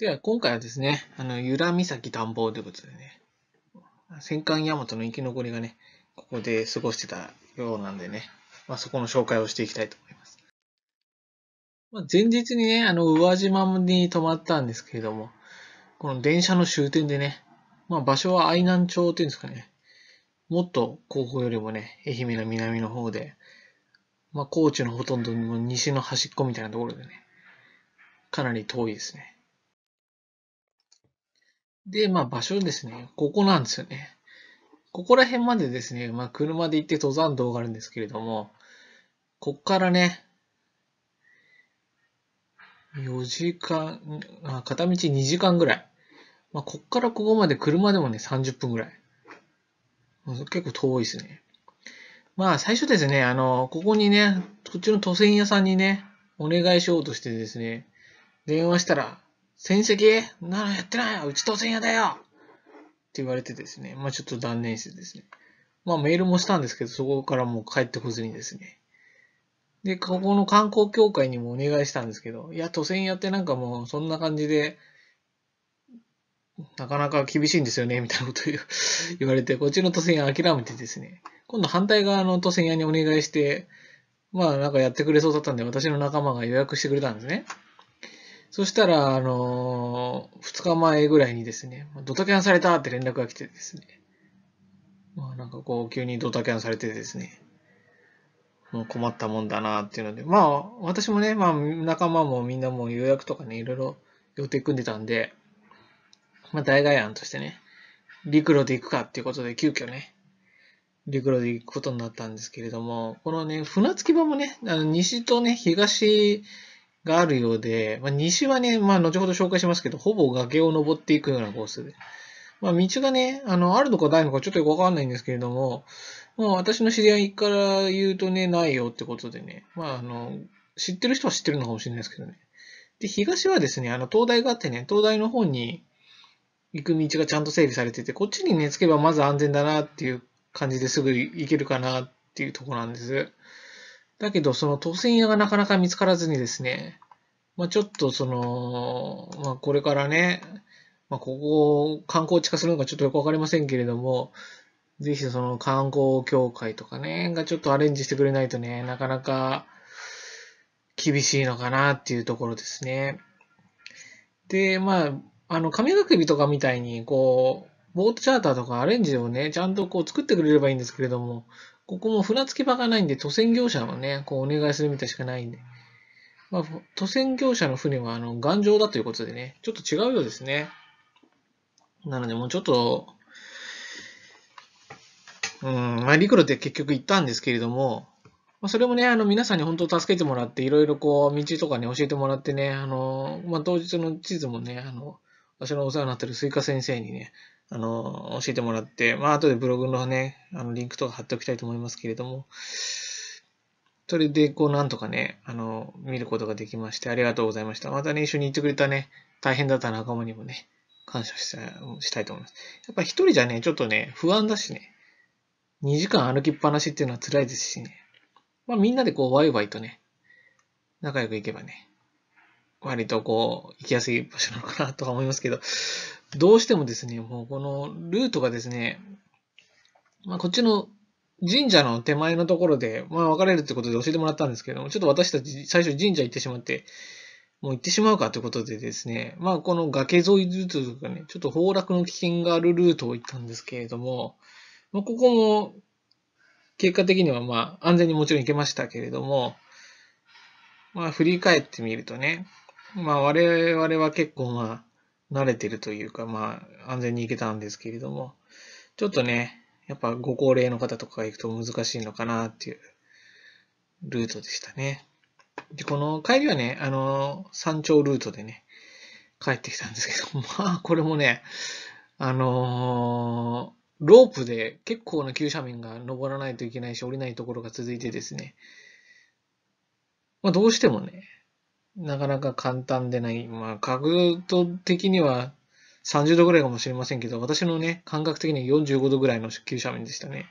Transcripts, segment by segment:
では、今回はですね、あの、みさ岬探訪ということでね、戦艦大和の生き残りがね、ここで過ごしてたようなんでね、まあ、そこの紹介をしていきたいと思います。まあ、前日にね、あの、宇和島に泊まったんですけれども、この電車の終点でね、まあ、場所は愛南町っていうんですかね、もっと後方よりもね、愛媛の南の方で、まあ、高知のほとんども西の端っこみたいなところでね、かなり遠いですね。で、まあ場所ですね、ここなんですよね。ここら辺までですね、まあ車で行って登山道があるんですけれども、こっからね、4時間、あ片道2時間ぐらい。まあこっからここまで車でもね、30分ぐらい。結構遠いですね。まあ最初ですね、あの、ここにね、こっちの都線屋さんにね、お願いしようとしてですね、電話したら、戦績ならやってないようち当選やだよって言われてですね、まあちょっと断念してですね。まあメールもしたんですけど、そこからもう帰ってこずにですね。で、ここの観光協会にもお願いしたんですけど、いや、都選やってなんかもうそんな感じで、なかなか厳しいんですよね、みたいなこと 言われて、こっちの都選屋諦めてですね、今度反対側の都選屋にお願いして、まあなんかやってくれそうだったんで、私の仲間が予約してくれたんですね。そしたら、あのー、2日前ぐらいにですね、ドタキャンされたって連絡が来てですね、まあ、なんかこう、急にドタキャンされてですね、もう困ったもんだなっていうので、まあ、私もね、まあ、仲間もみんなもう予約とかね、いろいろ予定組んでたんで、まあ、大概案としてね、陸路で行くかっていうことで、急遽ね、陸路で行くことになったんですけれども、このね、船着き場もね、あの西とね、東があるようで、まあ、西はね、まあ、後ほど紹介しますけど、ほぼ崖を登っていくようなコースで。まあ、道がね、あの、あるのかないのかちょっとよくわかんないんですけれども、もう私の知り合いから言うとね、ないよってことでね、まあ、あの、知ってる人は知ってるのかもしれないですけどね。で、東はですね、あの、灯台があってね、東大の方に行く道がちゃんと整備されてて、こっちにね、着けばまず安全だなっていう感じですぐ行けるかなっていうとこなんです。だけど、その当選屋がなかなか見つからずにですね、まあ、ちょっとその、まあ、これからね、まあ、ここを観光地化するのかちょっとよくわかりませんけれども、ぜひその観光協会とかね、がちょっとアレンジしてくれないとね、なかなか厳しいのかなっていうところですね。で、まあ、あの、神学首とかみたいに、こう、ボートチャーターとかアレンジをね、ちゃんとこう作ってくれればいいんですけれども、ここも船着き場がないんで、渡船業者のね、こうお願いするみたいしかないんで。まあ、渡船業者の船は、あの、頑丈だということでね、ちょっと違うようですね。なので、もうちょっと、うん、まあ、陸路で結局行ったんですけれども、まあ、それもね、あの、皆さんに本当助けてもらって、いろいろこう、道とかね、教えてもらってね、あの、まあ、当日の地図もね、あの、私のお世話になってるスイカ先生にね、あの、教えてもらって、まあ、後でブログのね、あの、リンクとか貼っておきたいと思いますけれども、それで、こう、なんとかね、あの、見ることができまして、ありがとうございました。またね、一緒に行ってくれたね、大変だった仲間にもね、感謝したしたいと思います。やっぱ一人じゃね、ちょっとね、不安だしね、2時間歩きっぱなしっていうのは辛いですしね、まあ、みんなでこう、ワイワイとね、仲良く行けばね、割とこう、行きやすい場所なのかなとか思いますけど、どうしてもですね、もうこのルートがですね、まあ、こっちの神社の手前のところで、まあ、分かれるってことで教えてもらったんですけども、ちょっと私たち最初神社行ってしまって、もう行ってしまうかということでですね、まあ、この崖沿いルートとかね、ちょっと崩落の危険があるルートを行ったんですけれども、まあ、ここも、結果的にはまあ、安全にもちろん行けましたけれども、まあ、振り返ってみるとね、まあ我々は結構まあ慣れてるというかまあ安全に行けたんですけれども、ちょっとね、やっぱご高齢の方とかが行くと難しいのかなっていうルートでしたね。で、この帰りはね、あの、山頂ルートでね、帰ってきたんですけど、まあこれもね、あのロープで結構な急斜面が登らないといけないし、降りないところが続いてですね、まあどうしてもね、なかなか簡単でない。まあ、角度的には30度ぐらいかもしれませんけど、私のね、感覚的には45度ぐらいの急斜面でしたね。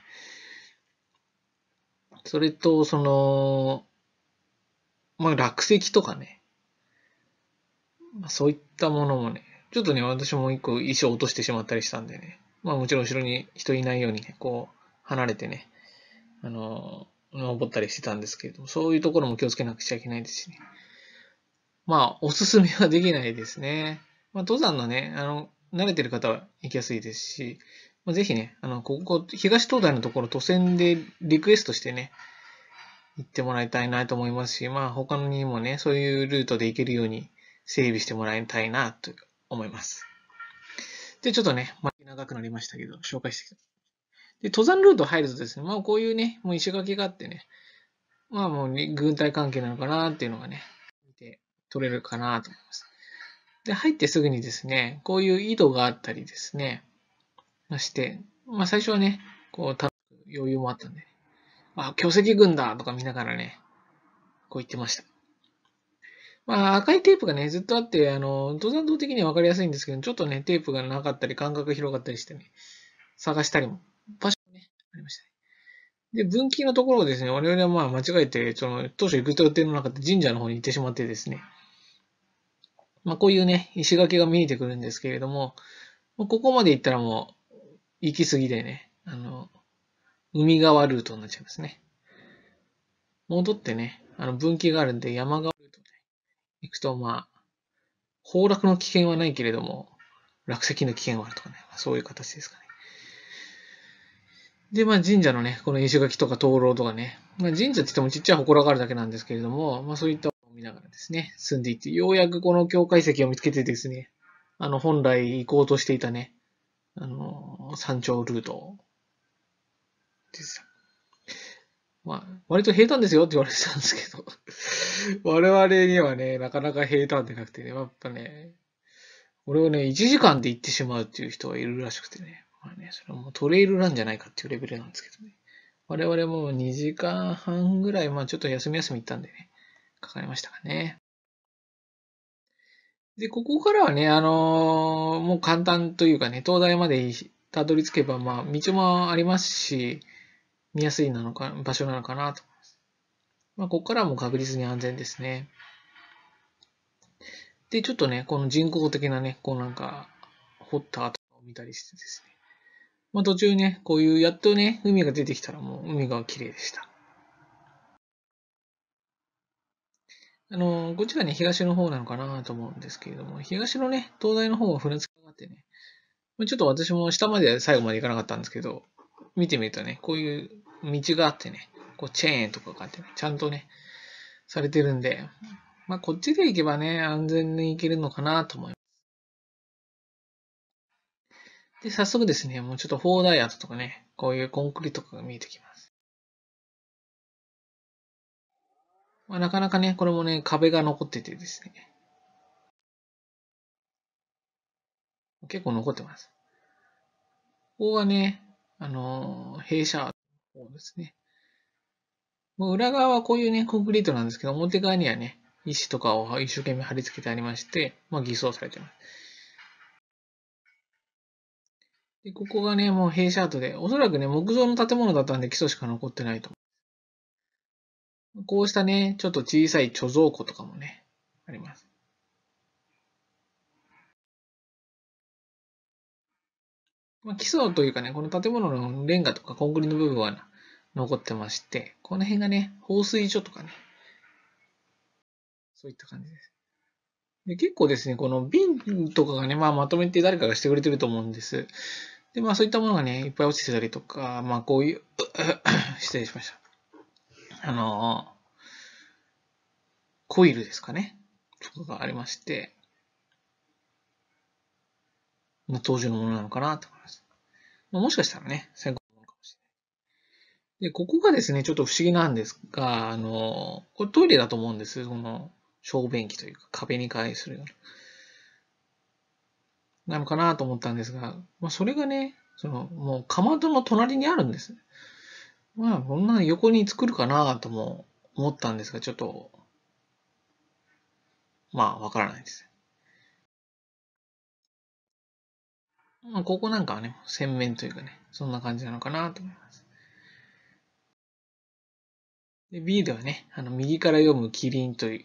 それと、その、まあ、落石とかね。まあ、そういったものもね、ちょっとね、私も一個石を落としてしまったりしたんでね。まあ、もちろん後ろに人いないようにね、こう、離れてね、あの、登ったりしてたんですけれども、そういうところも気をつけなくちゃいけないですしね。まあ、おすすめはできないですね。まあ、登山のね、あの、慣れてる方は行きやすいですし、まあ、ぜひね、あの、ここ、東東大のところ、都線でリクエストしてね、行ってもらいたいなと思いますし、まあ、他にもね、そういうルートで行けるように整備してもらいたいなと思います。で、ちょっとね、まあ、長くなりましたけど、紹介してきた。で、登山ルート入るとですね、まあ、こういうね、もう石垣があってね、まあ、もう、軍隊関係なのかなっていうのがね、取れるかなと思います。で、入ってすぐにですね、こういう井戸があったりですね、まして、まあ最初はね、こう、余裕もあったんで、あ、巨石軍だとか見ながらね、こう言ってました。まあ赤いテープがね、ずっとあって、あの、登山道的にはわかりやすいんですけど、ちょっとね、テープがなかったり、間隔が広がったりしてね、探したりも、場所ね、ありましたね。で、分岐のところをですね、我々はまあ間違えて、その、当初行く予定の中で神社の方に行ってしまってですね、まあ、こういうね、石垣が見えてくるんですけれども、ここまで行ったらもう、行き過ぎでね、あの、海側ルートになっちゃいますね。戻ってね、あの、分岐があるんで、山側ルートで行くと、まあ、崩落の危険はないけれども、落石の危険はあるとかね、そういう形ですかね。で、まあ神社のね、この石垣とか灯籠とかね、まあ神社って言ってもちっちゃい祠があるだけなんですけれども、まあそういった見ながらですね、進んでいって、ようやくこの境界石を見つけてですね、あの、本来行こうとしていたね、あの、山頂ルートです。まあ、割と平坦ですよって言われてたんですけど 我々にはね、なかなか平坦でなくてね、やっぱね、俺をね、1時間で行ってしまうっていう人がいるらしくてね、まあね、それはもうトレイルなんじゃないかっていうレベルなんですけどね。我々も2時間半ぐらい、まあちょっと休み休み行ったんでね、かかりましたかね。で、ここからはね、あのー、もう簡単というかね、東大までたどり着けば、まあ、道もありますし、見やすいなのか、場所なのかなと思います。まあ、ここからはもう確実に安全ですね。で、ちょっとね、この人工的なね、こうなんか、掘った跡を見たりしてですね。まあ、途中ね、こういう、やっとね、海が出てきたらもう海が綺麗でした。あの、こちらね、東の方なのかなと思うんですけれども、東のね、東大の方は船着かあってね、ちょっと私も下まで最後まで行かなかったんですけど、見てみるとね、こういう道があってね、こうチェーンとかがあってね、ちゃんとね、されてるんで、まあ、こっちで行けばね、安全に行けるのかなと思います。で、早速ですね、もうちょっとフォーダイアートとかね、こういうコンクリートとかが見えてきます。まあ、なかなかね、これもね、壁が残っててですね。結構残ってます。ここがね、あの弊社の方ですね。もう裏側はこういうね、コンクリートなんですけど、表側にはね、石とかを一生懸命貼り付けてありまして、まあ、偽装されてます。で、ここがね、もう弊社跡で、おそらくね、木造の建物だったんで基礎しか残ってないとこうしたね、ちょっと小さい貯蔵庫とかもね、あります。まあ、基礎というかね、この建物のレンガとかコンクリの部分は残ってまして、この辺がね、放水所とかね、そういった感じです。で結構ですね、この瓶とかがね、まあ、まとめて誰かがしてくれてると思うんです。で、まあそういったものがね、いっぱい落ちてたりとか、まあこういう、失礼しました。あの、コイルですかね。とかがありまして、まあ、当時のものなのかなと思います。まあ、もしかしたらね、戦後のものかもしれない。で、ここがですね、ちょっと不思議なんですが、あの、これトイレだと思うんです。この、小便器というか壁に返するような。なのかなと思ったんですが、まあ、それがね、その、もうかまどの隣にあるんです。まあ、こんなの横に作るかなとも思ったんですが、ちょっと、まあ、わからないです。まあ、ここなんかはね、洗面というかね、そんな感じなのかなと思います。で B ではね、あの右から読むキリンと書い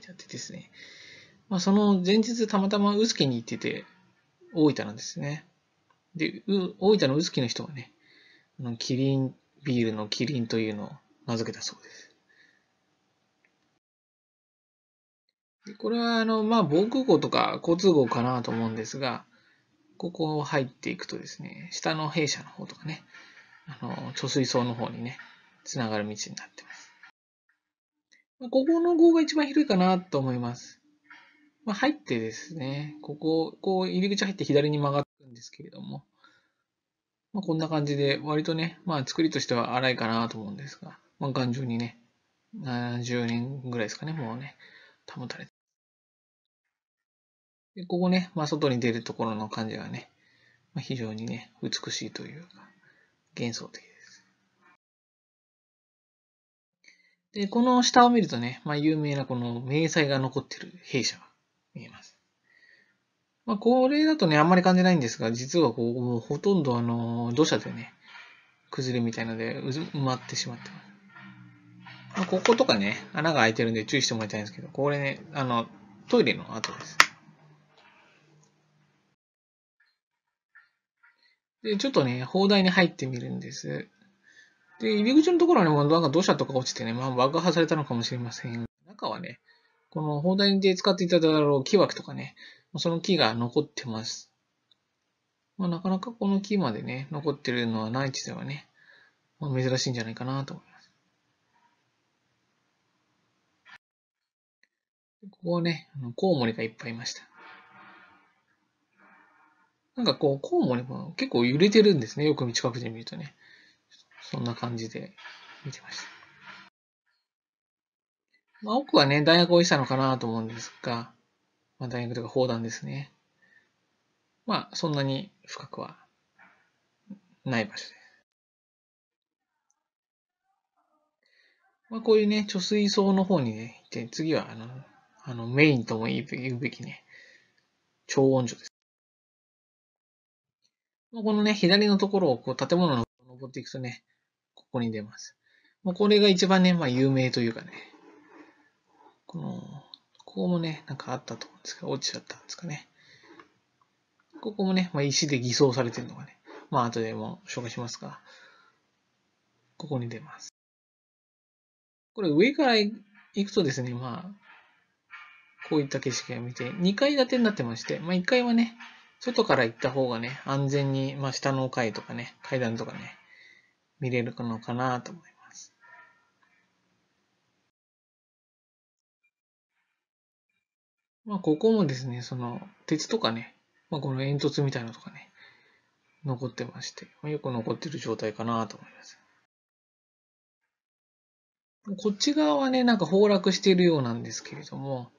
てあってですね、まあ、その前日たまたま臼杵に行ってて、大分なんですね。で、大分の臼杵の人がね、キリンビールのキリンというのを名付けたそうです。これは、あの、まあ、防空壕とか交通壕かなと思うんですが、ここを入っていくとですね、下の弊社の方とかね、あの、貯水槽の方にね、つながる道になってます。ここの号が一番広いかなと思います。まあ、入ってですね、ここ、こう入り口入って左に曲がっていくんですけれども、まあ、こんな感じで、割とね、まあ、作りとしては荒いかなと思うんですが、まあ、頑丈にね、70年ぐらいですかね、もうね、保たれて。で、ここね、まあ、外に出るところの感じがね、まあ、非常にね、美しいというか、幻想的です。で、この下を見るとね、まあ、有名なこの迷彩が残ってる弊社が見えます。まあ、これだとね、あんまり感じないんですが、実はこう、もうほとんどあの、土砂でね、崩れみたいので埋まってしまってます。まあ、こことかね、穴が開いてるんで注意してもらいたいんですけど、これね、あの、トイレの跡です。で、ちょっとね、砲台に入ってみるんです。で、入り口のところはね、もうなんか土砂とか落ちてね、まあ爆破されたのかもしれません。中はね、この砲台で使っていただろう木枠とかね、その木が残ってます。まあ、なかなかこの木までね、残ってるのはない地ではね、まあ、珍しいんじゃないかなと思います。ここはね、あのコウモリがいっぱいいました。なんかこう、コウモリも結構揺れてるんですね。よく近くで見るとね。そんな感じで見てました。まあ、奥はね、大学をしたのかなと思うんですが、まあ、大学とか砲弾ですね。まあ、そんなに深くはない場所です。まあ、こういうね、貯水槽の方にね、行って、次は、あの、あのメインとも言うべきね、超音所です。このね、左のところをこう建物の登っていくとね、ここに出ます。もうこれが一番ね、まあ有名というかね、このここもね、なんかあったと思うんですけど、落ちちゃったんですかね。ここもね、まあ、石で偽装されてるのがね、まあ後でも紹介しますが、ここに出ます。これ上から行くとですね、まあ、こういった景色が見て、2階建てになってまして、まあ1階はね、外から行った方がね、安全に、まあ下の階とかね、階段とかね、見れるのかなと思います。まあ、ここもですね、その、鉄とかね、まあ、この煙突みたいなのとかね、残ってまして、まあ、よく残ってる状態かなと思います。こっち側はね、なんか崩落しているようなんですけれども、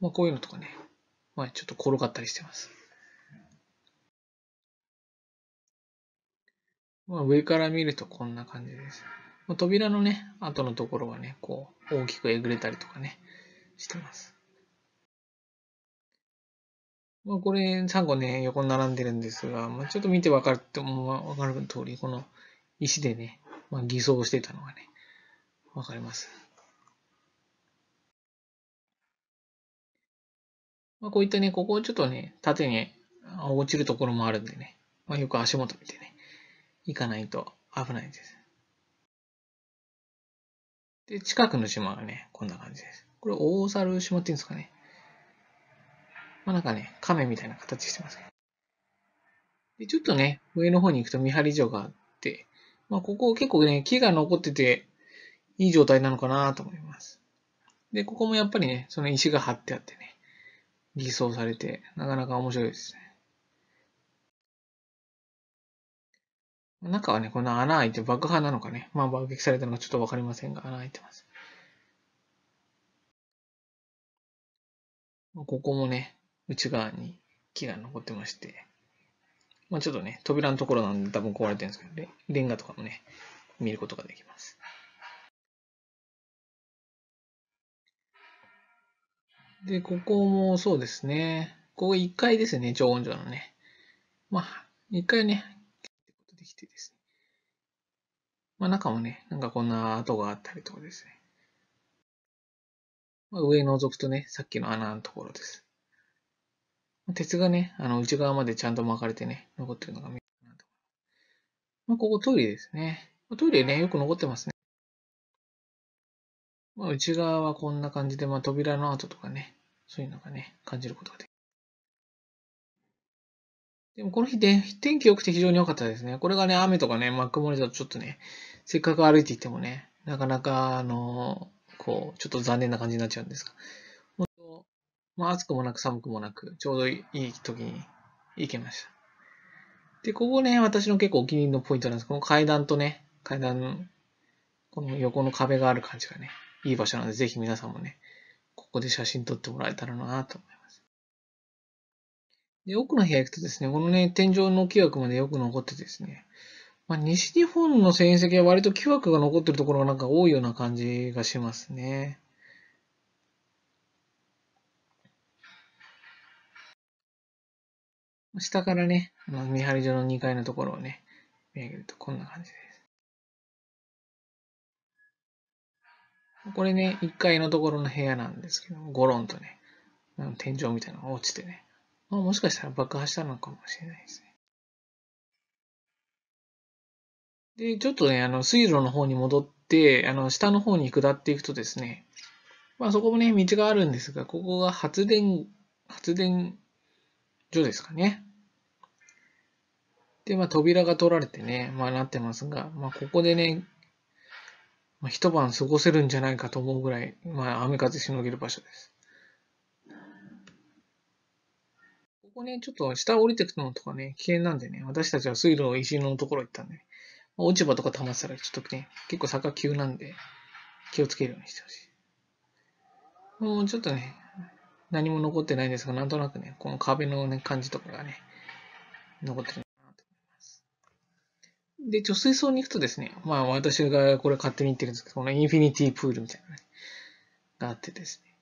まあ、こういうのとかね、まあ、ちょっと転がったりしてます。まあ、上から見るとこんな感じです。まあ、扉のね、後のところはね、こう、大きくえぐれたりとかね、してます。まあ、これ3個ね、横に並んでるんですが、まあ、ちょっと見てわかると、わかる通り、この石でね、まあ、偽装してたのがね、わかります。まあ、こういったね、ここをちょっとね、縦に落ちるところもあるんでね、まあ、よく足元見てね、行かないと危ないです。で、近くの島がね、こんな感じです。これ、大猿島っていうんですかね。まあ、なんかね、亀みたいな形してますで、ちょっとね、上の方に行くと見張り所があって、まあ、ここ結構ね、木が残ってて、いい状態なのかなと思います。で、ここもやっぱりね、その石が張ってあってね、偽装されて、なかなか面白いですね。中はね、こんな穴開いて爆破なのかね。まあ爆撃されたのはちょっとわかりませんが、穴開いてます。ここもね、内側に木が残ってまして、まあ、ちょっとね、扉のところなんで多分壊れてるんですけど、ね、レンガとかもね、見ることができます。で、ここもそうですね。ここ1階ですね、超音場のね。まあ、1階ね、ってことできてですね。まあ中もね、なんかこんな跡があったりとかですね。まあ、上覗くとね、さっきの穴のところです。鉄がね、あの内側までちゃんと巻かれてね、残ってるのが見えるなと。まあ、ここトイレですね。トイレね、よく残ってますね。まあ、内側はこんな感じで、まあ、扉の跡とかね、そういうのがね、感じることができる。でもこの日で、天気良くて非常に良かったですね。これがね、雨とかね、まあ、曇りだとちょっとね、せっかく歩いていてもね、なかなか、あの、こう、ちょっと残念な感じになっちゃうんですが。まあ、暑くもなく寒くもなく、ちょうどいい時に行けました。で、ここね、私の結構お気に入りのポイントなんです。この階段とね、階段、この横の壁がある感じがね、いい場所なので、ぜひ皆さんもね、ここで写真撮ってもらえたらなと思います。で、奥の部屋行くとですね、このね、天井の木枠までよく残ってですね、まあ、西日本の戦績は割と木枠が残ってるところがなんか多いような感じがしますね。下からね、あの、見張り所の2階のところをね、見上げるとこんな感じです。これね、1階のところの部屋なんですけど、ゴロンとね、天井みたいなのが落ちてね、まあ、もしかしたら爆破したのかもしれないですね。で、ちょっとね、あの、水路の方に戻って、あの、下の方に下っていくとですね、まあそこもね、道があるんですが、ここが発電、発電所ですかね。で、まあ、扉が取られてね、まあ、なってますが、まあ、ここでね、まあ、一晩過ごせるんじゃないかと思うぐらい、まあ、雨風しのげる場所です。ここね、ちょっと下降りてくのとかね、危険なんでね、私たちは水路の石のところ行ったんで、ね、まあ、落ち葉とか溜まってたら、ちょっとね、結構坂急なんで、気をつけるようにしてほしい。もうちょっとね、何も残ってないんですが、なんとなくね、この壁のね、感じとかがね、残ってる。で、貯水槽に行くとですね、まあ私がこれ勝手に言ってるんですけど、このインフィニティプールみたいなね、があってですね。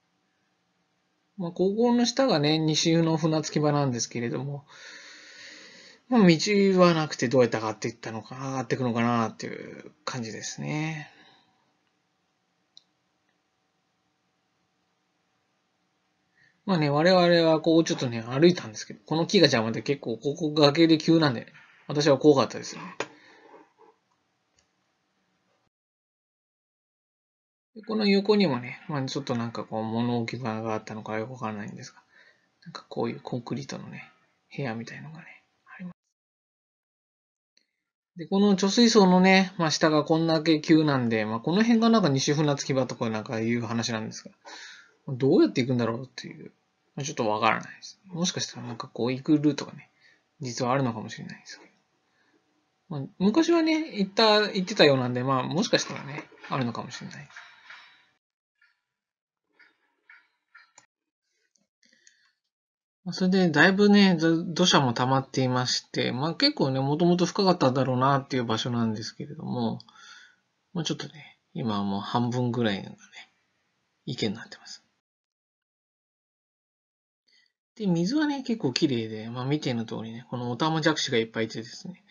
まあ高校の下がね、西湯の船着き場なんですけれども、まあ道はなくてどうやって上がっていったのか上がっていくのかなっていう感じですね。まあね、我々はこうちょっとね、歩いたんですけど、この木が邪魔で結構、ここ崖で急なんで私は怖かったですよね。でこの横にもね、まあ、ちょっとなんかこう物置場があったのかよくわからないんですが、なんかこういうコンクリートのね、部屋みたいのがね、あります。で、この貯水槽のね、まあ、下がこんだけ急なんで、まあ、この辺がなんか西船着場とかなんかいう話なんですが、どうやって行くんだろうっていう、まあ、ちょっとわからないです。もしかしたらなんかこう行くルートがね、実はあるのかもしれないですけど。まあ、昔はね、行った、行ってたようなんで、まあ、もしかしたらね、あるのかもしれないそれで、だいぶね、土砂も溜まっていまして、まあ結構ね、もともと深かっただろうなっていう場所なんですけれども、まあちょっとね、今はもう半分ぐらいがね、池になってます。で、水はね、結構綺麗で、まあ見ての通りね、このオタマジャクシがいっぱいいてですね、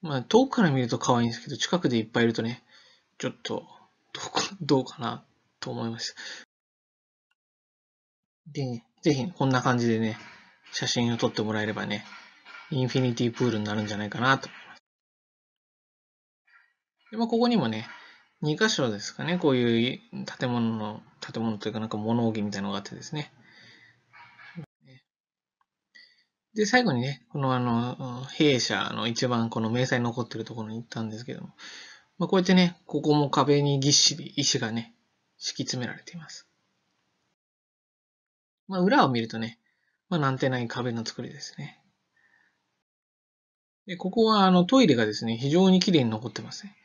まあ遠くから見ると可愛いんですけど、近くでいっぱいいるとね、ちょっと、どうか、どうかなと思いました。で、ね、ぜひこんな感じでね、写真を撮ってもらえればね、インフィニティプールになるんじゃないかなと思います。でまあ、ここにもね、2箇所ですかね、こういう建物の、建物というかなんか物置みたいなのがあってですね。で、最後にね、このあの、弊社の一番この明細残ってるところに行ったんですけども、まあ、こうやってね、ここも壁にぎっしり石がね、敷き詰められています。まあ、裏を見るとね、まあ、なんてない壁の作りですね。で、ここはあのトイレがですね、非常に綺麗に残ってますね。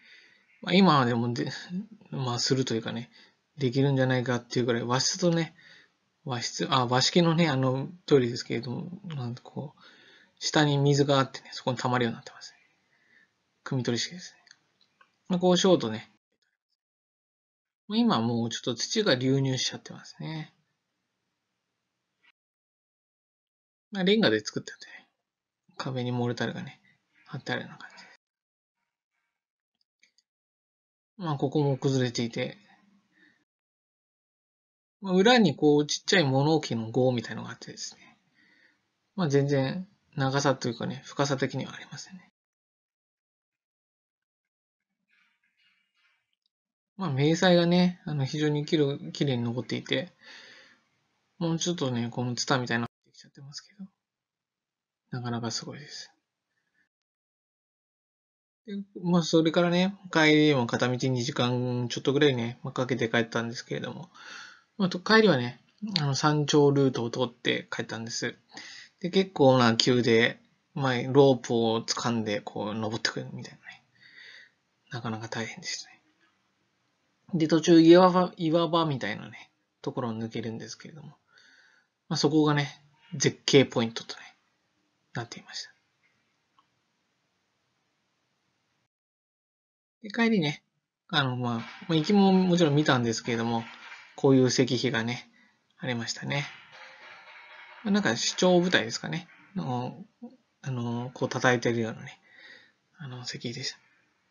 まあ、今はでもで、まあ、するというかね、できるんじゃないかっていうぐらい、和室とね、和室、あ、和式のね、あのトイレですけれども、なんかこう、下に水があってね、そこに溜まるようになってますね。汲み取り式ですね。まあ、こうショートね。今もうちょっと土が流入しちゃってますね。まあ、レンガで作ったんて、ね、壁にモルタルがね、貼ってあるような感じまあ、ここも崩れていて、まあ、裏にこう、ちっちゃい物置の号みたいのがあってですね、まあ、全然長さというかね、深さ的にはありませんね。まあ、明細がね、あの非常にきれいに残っていて、もうちょっとね、このツタみたいなってますけど、なかなかすごいです。で、まあ、それからね、帰りも片道2時間ちょっとぐらいね、まあ、かけて帰ったんですけれども、まあ、帰りはね、あの、山頂ルートを通って帰ったんです。で、結構な急で、まあ、ロープを掴んで、こう、登ってくるみたいなね。なかなか大変でしたね。で、途中岩場、岩場みたいなね、ところを抜けるんですけれども、まあ、そこがね、絶景ポイントとね、なっていました。で、帰りね、あの、まあ、まあ、行きももちろん見たんですけれども、こういう石碑がね、ありましたね。まあ、なんか、市長部隊ですかね。の、あの、こう叩いてるようなね、あの、石碑でした。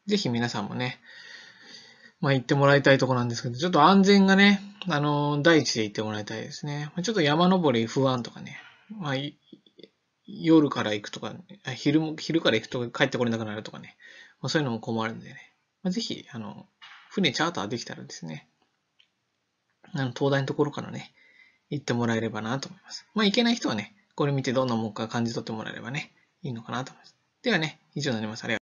ぜひ皆さんもね、まあ、行ってもらいたいとこなんですけど、ちょっと安全がね、あの、第一で行ってもらいたいですね。ちょっと山登り不安とかね、まあ、夜から行くとか、ね、昼も、昼から行くと帰ってこれなくなるとかね、まあ、そういうのも困るんでね、まあ、ぜひ、あの、船チャーターできたらですね、あの、東大のところからね、行ってもらえればなと思います。まあ、行けない人はね、これ見てどんなもんか感じ取ってもらえればね、いいのかなと思います。ではね、以上になります。ありがとう